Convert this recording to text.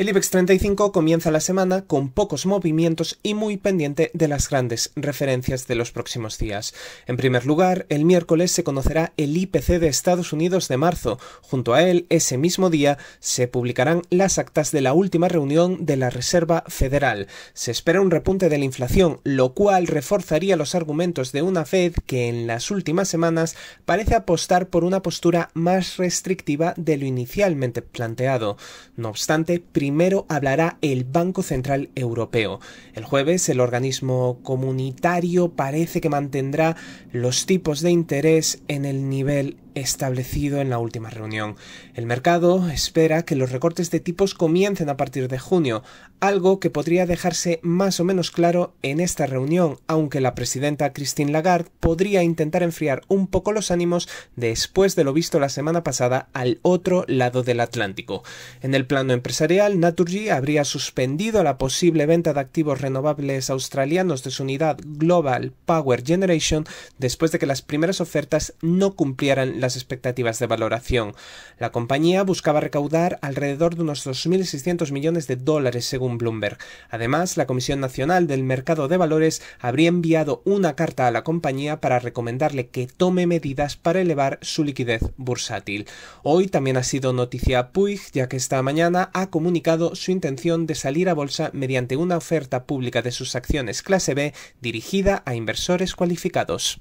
El IBEX 35 comienza la semana con pocos movimientos y muy pendiente de las grandes referencias de los próximos días. En primer lugar, el miércoles se conocerá el IPC e de Estados Unidos de marzo. Junto a él, ese mismo día, se publicarán las actas de la última reunión de la Reserva Federal. Se espera un repunte de la inflación, lo cual reforzaría los argumentos de una Fed que en las últimas semanas parece apostar por una postura más restrictiva de lo inicialmente planteado. No obstante, primero hablará el Banco Central Europeo. El jueves el organismo comunitario parece que mantendrá los tipos de interés en el nivel establecido en la última reunión. El mercado espera que los recortes de tipos comiencen a partir de junio, algo que podría dejarse más o menos claro en esta reunión, aunque la presidenta Christine Lagarde podría intentar enfriar un poco los ánimos después de lo visto la semana pasada al otro lado del Atlántico. En el plano empresarial, Naturgy habría suspendido la posible venta de activos renovables australianos de su unidad Global Power Generation después de que las primeras ofertas no cumplieran las expectativas de valoración. La compañía buscaba recaudar alrededor de unos 2.600 millones de dólares según Bloomberg. Además, la Comisión Nacional del Mercado de Valores habría enviado una carta a la compañía para recomendarle que tome medidas para elevar su liquidez bursátil. Hoy también ha sido noticia Puig, ya que esta mañana ha comunicado su intención de salir a bolsa mediante una oferta pública de sus acciones clase B dirigida a inversores cualificados.